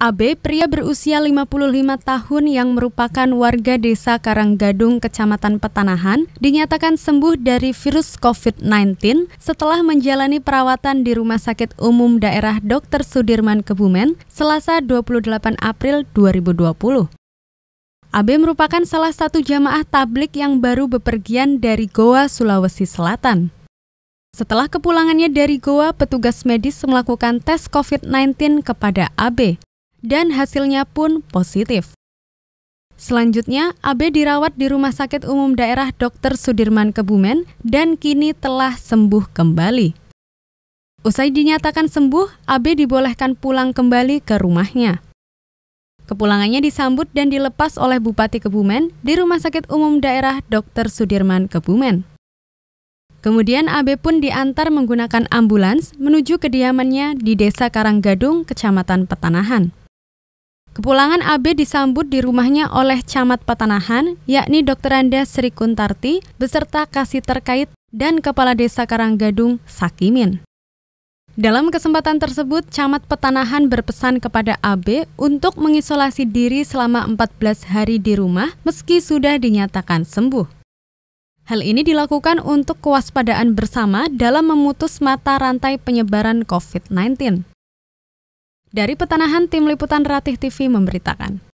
AB, pria berusia 55 tahun yang merupakan warga desa Karanggadung, Kecamatan Petanahan, dinyatakan sembuh dari virus COVID-19 setelah menjalani perawatan di Rumah Sakit Umum Daerah Dr. Sudirman Kebumen, Selasa 28 April 2020. AB merupakan salah satu jamaah tablik yang baru bepergian dari Goa, Sulawesi Selatan. Setelah kepulangannya dari Goa, petugas medis melakukan tes COVID-19 kepada AB dan hasilnya pun positif. Selanjutnya, AB dirawat di Rumah Sakit Umum Daerah Dr. Sudirman Kebumen dan kini telah sembuh kembali. Usai dinyatakan sembuh, AB dibolehkan pulang kembali ke rumahnya. Kepulangannya disambut dan dilepas oleh Bupati Kebumen di Rumah Sakit Umum Daerah Dr. Sudirman Kebumen. Kemudian AB pun diantar menggunakan ambulans menuju kediamannya di Desa Karanggadung, Kecamatan Petanahan. Kepulangan AB disambut di rumahnya oleh camat Petanahan, yakni Dr. Anda Sri Kuntarti, beserta kasih terkait dan Kepala Desa Karanggadung, Sakimin. Dalam kesempatan tersebut, camat Petanahan berpesan kepada AB untuk mengisolasi diri selama 14 hari di rumah meski sudah dinyatakan sembuh. Hal ini dilakukan untuk kewaspadaan bersama dalam memutus mata rantai penyebaran COVID-19. Dari Petanahan, Tim Liputan Ratih TV memberitakan.